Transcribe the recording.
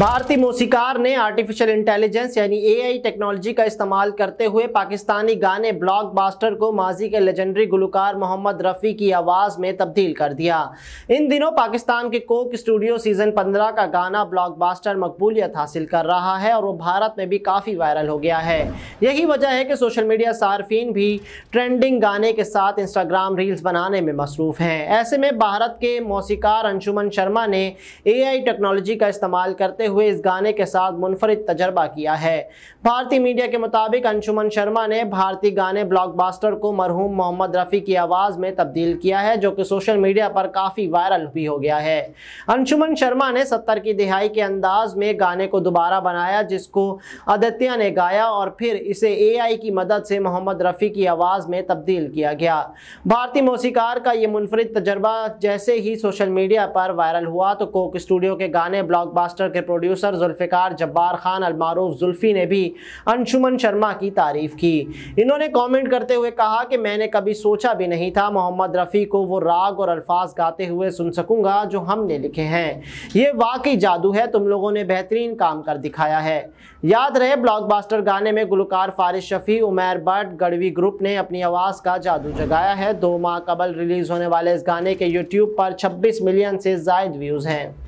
भारतीय मौसीकार ने आर्टिफिशियल इंटेलिजेंस यानी एआई टेक्नोलॉजी का इस्तेमाल करते हुए पाकिस्तानी गाने ब्लॉकबास्टर को माजी के लेजेंडरी गुलकार मोहम्मद रफ़ी की आवाज़ में तब्दील कर दिया इन दिनों पाकिस्तान के कोक स्टूडियो सीज़न 15 का गाना ब्लॉकबास्टर मकबूलियत हासिल कर रहा है और वो भारत में भी काफ़ी वायरल हो गया है यही वजह है कि सोशल मीडिया सार्फिन भी ट्रेंडिंग गाने के साथ इंस्टाग्राम रील्स बनाने में मसरूफ़ हैं ऐसे में भारत के मौसीकार अंशुमन शर्मा ने ए टेक्नोलॉजी का इस्तेमाल करते करते हुए इस गाने के साथ मुनफरद तजर्बा किया है भारतीय मीडिया के मुताबिक अंशुमन शर्मा ने भारतीय गाने ब्लॉकबास्टर को मरहूम मोहम्मद रफ़ी की आवाज़ में तब्दील किया है जो कि सोशल मीडिया पर काफ़ी वायरल भी हो गया है अंशुमन शर्मा ने सत्तर की दिहाई के अंदाज में गाने को दोबारा बनाया जिसको आदित्य ने गाया और फिर इसे ए की मदद से मोहम्मद रफ़ी की आवाज़ में तब्दील किया गया भारतीय मौसीकार का ये मुनफरद तजर्बा जैसे ही सोशल मीडिया पर वायरल हुआ तो कोक स्टूडियो के गाने ब्लॉकबास्टर के प्रोड्यूसर जुल्फ़िकार जब्बार खान अलमारूफ जुल्फ़ी ने भी अंशुमन शर्मा की तारीफ़ की इन्होंने कमेंट करते हुए कहा कि मैंने कभी सोचा भी नहीं था मोहम्मद रफ़ी को वो राग और अल्फाज गाते हुए सुन सकूंगा जो हमने लिखे हैं ये वाकई जादू है तुम लोगों ने बेहतरीन काम कर दिखाया है याद रहे ब्लॉकबास्टर गाने में गुलकार फारिश शफी उमैर बट गढ़वी ग्रुप ने अपनी आवाज़ का जादू जगाया है दो माह कबल रिलीज़ होने वाले इस गाने के यूट्यूब पर 26 मिलियन से ज्यादा व्यूज़ हैं